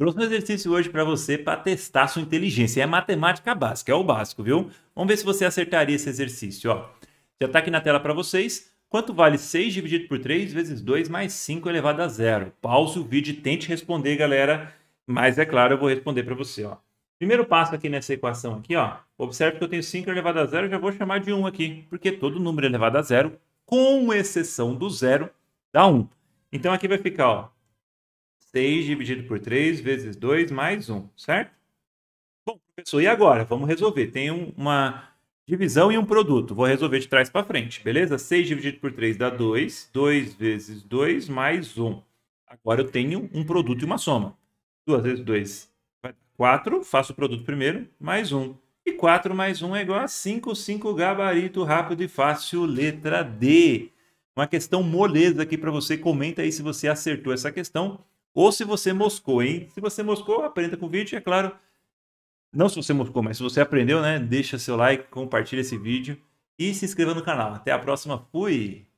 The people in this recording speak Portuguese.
Trouxe um exercício hoje para você para testar sua inteligência. É matemática básica, é o básico, viu? Vamos ver se você acertaria esse exercício. Ó. Já está aqui na tela para vocês. Quanto vale 6 dividido por 3 vezes 2 mais 5 elevado a zero? Pause o vídeo e tente responder, galera. Mas é claro, eu vou responder para você. Ó. Primeiro passo aqui nessa equação aqui, ó. Observe que eu tenho 5 elevado a zero, já vou chamar de 1 aqui, porque todo número elevado a zero, com exceção do zero, dá 1. Então aqui vai ficar, ó, 6 dividido por 3 vezes 2 mais 1, certo? Bom, professor, e agora? Vamos resolver. Tem uma divisão e um produto. Vou resolver de trás para frente, beleza? 6 dividido por 3 dá 2. 2 vezes 2 mais 1. Agora eu tenho um produto e uma soma. 2 vezes 2 vai 4. Faço o produto primeiro, mais 1. E 4 mais 1 é igual a 5. 5 gabarito rápido e fácil, letra D. Uma questão moleza aqui para você. Comenta aí se você acertou essa questão ou se você moscou, hein? Se você moscou, aprenda com o vídeo, é claro. Não se você moscou, mas se você aprendeu, né? Deixa seu like, compartilha esse vídeo e se inscreva no canal. Até a próxima. Fui!